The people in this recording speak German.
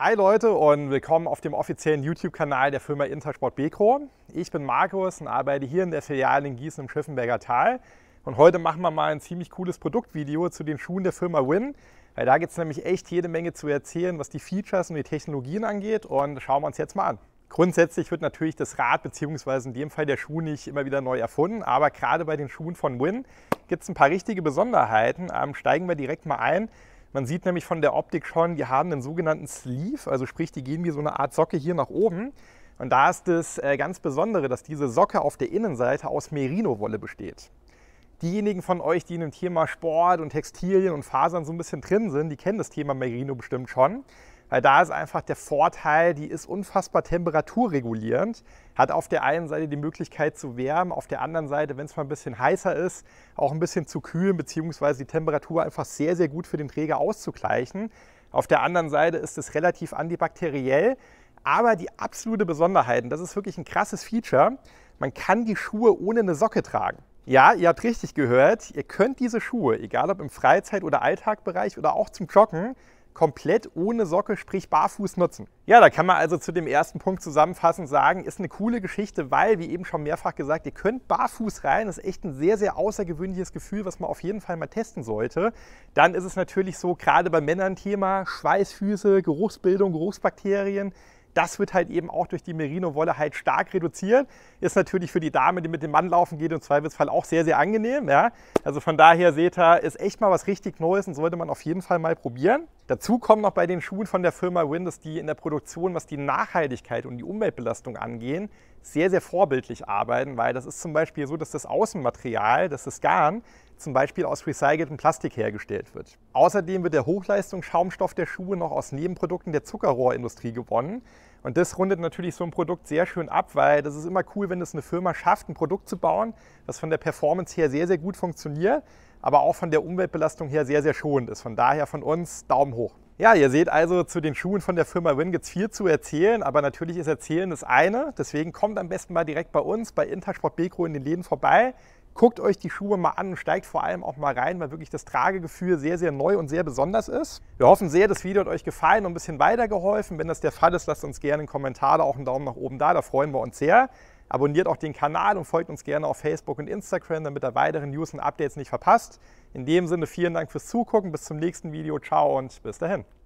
Hi Leute und willkommen auf dem offiziellen YouTube-Kanal der Firma Intersport Bekro. Ich bin Markus und arbeite hier in der Filiale in Gießen im Schiffenberger Tal. Und heute machen wir mal ein ziemlich cooles Produktvideo zu den Schuhen der Firma Win, weil da gibt es nämlich echt jede Menge zu erzählen, was die Features und die Technologien angeht und schauen wir uns jetzt mal an. Grundsätzlich wird natürlich das Rad beziehungsweise in dem Fall der Schuh nicht immer wieder neu erfunden, aber gerade bei den Schuhen von Win gibt es ein paar richtige Besonderheiten. Ähm, steigen wir direkt mal ein. Man sieht nämlich von der Optik schon, die haben einen sogenannten Sleeve, also sprich, die gehen wie so eine Art Socke hier nach oben. Und da ist das äh, ganz Besondere, dass diese Socke auf der Innenseite aus Merino-Wolle besteht. Diejenigen von euch, die in dem Thema Sport und Textilien und Fasern so ein bisschen drin sind, die kennen das Thema Merino bestimmt schon weil da ist einfach der Vorteil, die ist unfassbar temperaturregulierend, hat auf der einen Seite die Möglichkeit zu wärmen, auf der anderen Seite, wenn es mal ein bisschen heißer ist, auch ein bisschen zu kühlen, beziehungsweise die Temperatur einfach sehr, sehr gut für den Träger auszugleichen. Auf der anderen Seite ist es relativ antibakteriell, aber die absolute Besonderheit, und das ist wirklich ein krasses Feature, man kann die Schuhe ohne eine Socke tragen. Ja, ihr habt richtig gehört, ihr könnt diese Schuhe, egal ob im Freizeit- oder Alltagbereich oder auch zum Joggen, komplett ohne Socke, sprich barfuß nutzen. Ja, da kann man also zu dem ersten Punkt zusammenfassend sagen, ist eine coole Geschichte, weil, wie eben schon mehrfach gesagt, ihr könnt barfuß rein. Das ist echt ein sehr, sehr außergewöhnliches Gefühl, was man auf jeden Fall mal testen sollte. Dann ist es natürlich so, gerade bei Männern Thema Schweißfüße, Geruchsbildung, Geruchsbakterien, das wird halt eben auch durch die Merino-Wolle halt stark reduziert. Ist natürlich für die Dame, die mit dem Mann laufen geht, im Zweifelsfall auch sehr, sehr angenehm. Ja? Also von daher seht ihr, ist echt mal was richtig Neues und sollte man auf jeden Fall mal probieren. Dazu kommen noch bei den Schuhen von der Firma Windows, die in der Produktion, was die Nachhaltigkeit und die Umweltbelastung angehen, sehr, sehr vorbildlich arbeiten, weil das ist zum Beispiel so, dass das Außenmaterial, das ist Garn, zum Beispiel aus recyceltem Plastik hergestellt wird. Außerdem wird der Hochleistungsschaumstoff der Schuhe noch aus Nebenprodukten der Zuckerrohrindustrie gewonnen. Und das rundet natürlich so ein Produkt sehr schön ab, weil das ist immer cool, wenn es eine Firma schafft, ein Produkt zu bauen, das von der Performance her sehr, sehr gut funktioniert, aber auch von der Umweltbelastung her sehr, sehr schonend ist. Von daher von uns Daumen hoch. Ja, ihr seht also, zu den Schuhen von der Firma Win gibt es viel zu erzählen, aber natürlich ist Erzählen das eine. Deswegen kommt am besten mal direkt bei uns, bei Intersport Bekro in den Läden vorbei. Guckt euch die Schuhe mal an und steigt vor allem auch mal rein, weil wirklich das Tragegefühl sehr, sehr neu und sehr besonders ist. Wir hoffen sehr, das Video hat euch gefallen und ein bisschen weitergeholfen. Wenn das der Fall ist, lasst uns gerne einen Kommentar, auch einen Daumen nach oben da, da freuen wir uns sehr. Abonniert auch den Kanal und folgt uns gerne auf Facebook und Instagram, damit ihr weitere News und Updates nicht verpasst. In dem Sinne vielen Dank fürs Zugucken, bis zum nächsten Video, ciao und bis dahin.